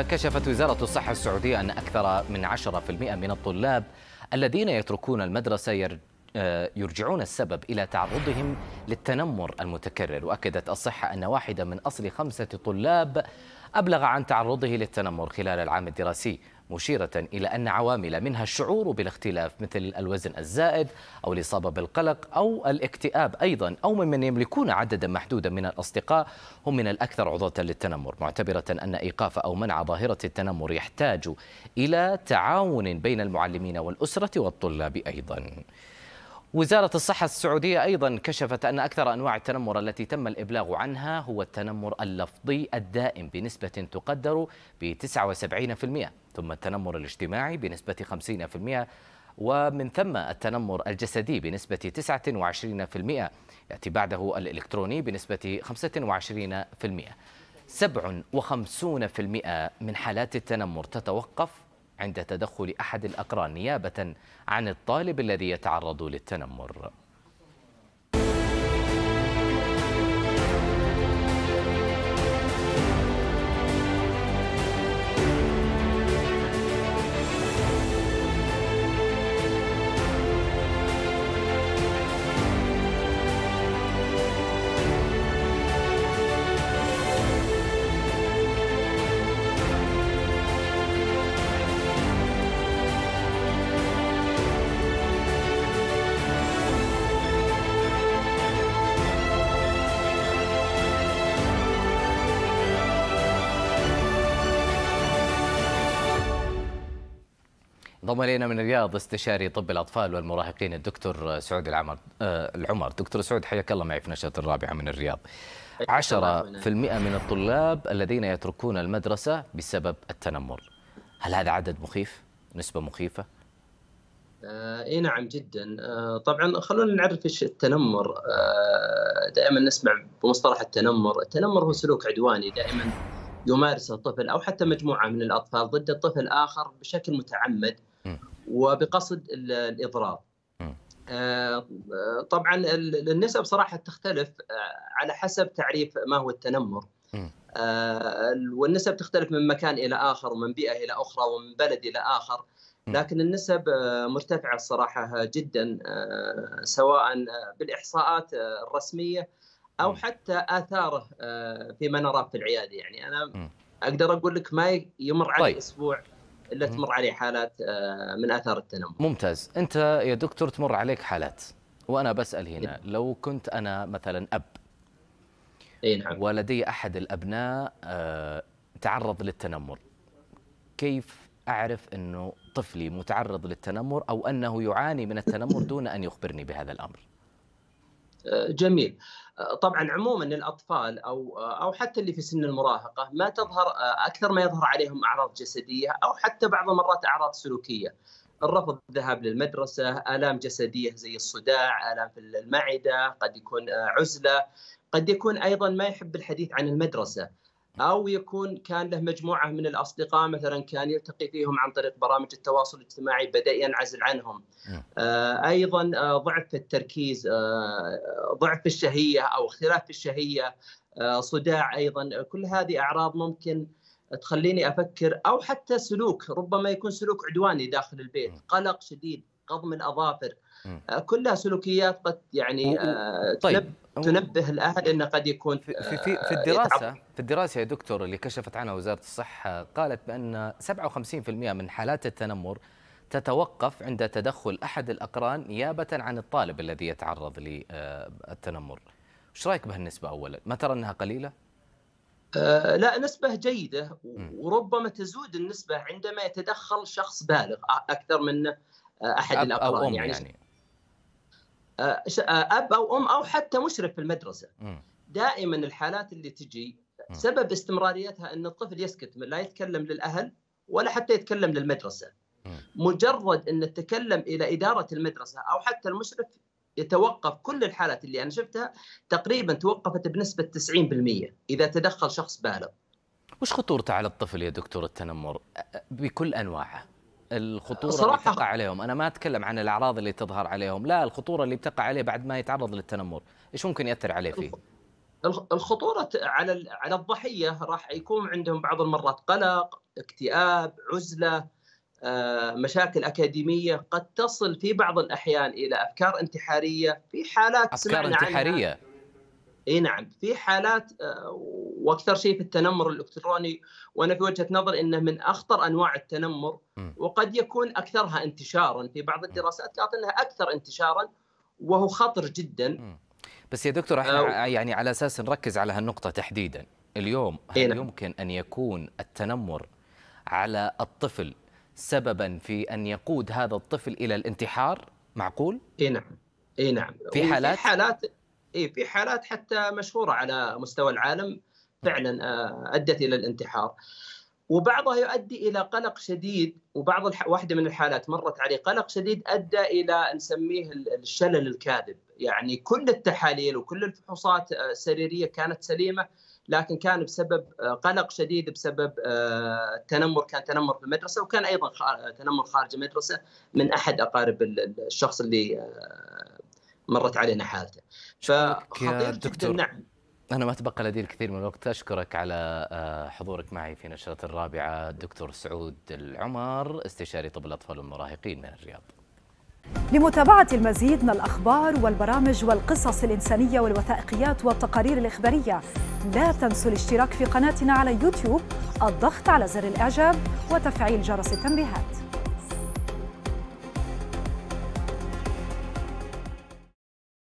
كشفت وزارة الصحة السعودية أن أكثر من 10% من الطلاب الذين يتركون المدرسة آه، يرجعون السبب إلى تعرضهم للتنمر المتكرر وأكدت الصحة أن واحدة من أصل خمسة طلاب أبلغ عن تعرضه للتنمر خلال العام الدراسي مشيرة إلى أن عوامل منها الشعور بالاختلاف مثل الوزن الزائد أو الإصابة بالقلق أو الاكتئاب أيضا أو ممن يملكون عددا محدودا من الأصدقاء هم من الأكثر عرضة للتنمر معتبرة أن إيقاف أو منع ظاهرة التنمر يحتاج إلى تعاون بين المعلمين والأسرة والطلاب أيضا وزارة الصحة السعودية أيضا كشفت أن أكثر أنواع التنمر التي تم الإبلاغ عنها هو التنمر اللفظي الدائم بنسبة تقدر ب 79% ثم التنمر الاجتماعي بنسبة 50% ومن ثم التنمر الجسدي بنسبة 29% يأتي بعده الإلكتروني بنسبة 25% 57% من حالات التنمر تتوقف عند تدخل أحد الأقران نيابة عن الطالب الذي يتعرض للتنمر انضم الينا من الرياض استشاري طب الاطفال والمراهقين الدكتور سعود العمر آه، العمر دكتور سعود حياك الله معي في نشره الرابعه من الرياض 10% من الطلاب الذين يتركون المدرسه بسبب التنمر هل هذا عدد مخيف نسبه مخيفه آه، اي نعم جدا آه، طبعا خلونا نعرف ايش التنمر دائما نسمع بمصطلح التنمر التنمر هو سلوك عدواني دائما يمارسه الطفل او حتى مجموعه من الاطفال ضد الطفل اخر بشكل متعمد وبقصد الاضرار آه، طبعا النسب صراحه تختلف آه، على حسب تعريف ما هو التنمر آه، والنسب تختلف من مكان الى اخر ومن بيئه الى اخرى ومن بلد الى اخر لكن النسب مرتفعه الصراحه جدا سواء بالاحصاءات الرسميه او حتى اثاره فيما نراه في العياده يعني انا اقدر اقول لك ما يمر علي طيب. اسبوع الا تمر عليه حالات آه، من اثار التنمر. ممتاز، انت يا دكتور تمر عليك حالات وانا بسال هنا إيه. لو كنت انا مثلا اب اي نعم ولدي احد الابناء آه، تعرض للتنمر كيف اعرف انه طفلي متعرض للتنمر او انه يعاني من التنمر دون ان يخبرني بهذا الامر؟ جميل طبعا عموما الاطفال او او حتى اللي في سن المراهقه ما تظهر اكثر ما يظهر عليهم اعراض جسديه او حتى بعض المرات اعراض سلوكيه الرفض الذهاب للمدرسه، الام جسديه زي الصداع، الام في المعده، قد يكون عزله، قد يكون ايضا ما يحب الحديث عن المدرسه. او يكون كان له مجموعه من الاصدقاء مثلا كان يلتقي فيهم عن طريق برامج التواصل الاجتماعي بدا ينعزل عنهم نعم. آه ايضا آه، ضعف التركيز آه ضعف الشهيه او اختلاف في الشهيه آه صداع ايضا كل هذه اعراض ممكن تخليني افكر او حتى سلوك ربما يكون سلوك عدواني داخل البيت نعم. قلق شديد قضم الاظافر آه، كلها سلوكيات قد يعني آه، طيب. تنبه الاهل انه قد يكون في في, في آه، الدراسه يتعب. في الدراسه يا دكتور اللي كشفت عنها وزاره الصحه قالت بان 57% من حالات التنمر تتوقف عند تدخل احد الاقران نيابه عن الطالب الذي يتعرض للتنمر. ايش رايك بهالنسبه اولا؟ ما ترى انها قليله؟ لا نسبة جيدة وربما تزود النسبة عندما يتدخل شخص بالغ أكثر من احد أب الابرار أو أم يعني, يعني. أه، أه، اب او ام او حتى مشرف في المدرسه دائما الحالات اللي تجي سبب استمراريتها ان الطفل يسكت لا يتكلم للاهل ولا حتى يتكلم للمدرسه مجرد ان تتكلم الى اداره المدرسه او حتى المشرف يتوقف كل الحالات اللي انا شفتها تقريبا توقفت بنسبه 90% اذا تدخل شخص بالغ. وش خطورته على الطفل يا دكتور التنمر أه، بكل انواعه؟ الخطوره صراحة. اللي تقع عليهم انا ما اتكلم عن الاعراض اللي تظهر عليهم لا الخطوره اللي بتقع عليه بعد ما يتعرض للتنمر ايش ممكن ياثر عليه فيه الخطوره على على الضحيه راح يكون عندهم بعض المرات قلق اكتئاب عزله آه، مشاكل اكاديميه قد تصل في بعض الاحيان الى افكار انتحاريه في حالات افكار انتحاريه عنها اي نعم في حالات آه، واكثر شيء في التنمر الالكتروني وانا في وجهه نظري انه من اخطر انواع التنمر وقد يكون اكثرها انتشارا في بعض الدراسات قالت انها اكثر انتشارا وهو خطر جدا بس يا دكتور احنا آه، يعني على اساس نركز على هالنقطه تحديدا اليوم هل نعم. يمكن ان يكون التنمر على الطفل سببا في ان يقود هذا الطفل الى الانتحار معقول؟ اي نعم اي نعم في حالات في حالات اي في حالات حتى مشهوره على مستوى العالم فعلا آه، ادت الى الانتحار وبعضها يؤدي الى قلق شديد وبعض الح... واحده من الحالات مرت علي قلق شديد ادى الى نسميه الشلل الكاذب يعني كل التحاليل وكل الفحوصات آه، السريريه كانت سليمه لكن كان بسبب آه، قلق شديد بسبب التنمر كان تنمر في المدرسه وكان ايضا تنمر خارج المدرسه من احد اقارب الشخص اللي مرت علينا حالته فخطير جدا نعم أنا ما تبقى لدي الكثير من الوقت أشكرك على آه، حضورك معي في نشرة الرابعة الدكتور سعود العمر استشاري طب الأطفال والمراهقين من الرياض لمتابعة المزيد من الأخبار والبرامج والقصص الإنسانية والوثائقيات والتقارير الإخبارية لا تنسوا الاشتراك في قناتنا على يوتيوب الضغط على زر الإعجاب وتفعيل جرس التنبيهات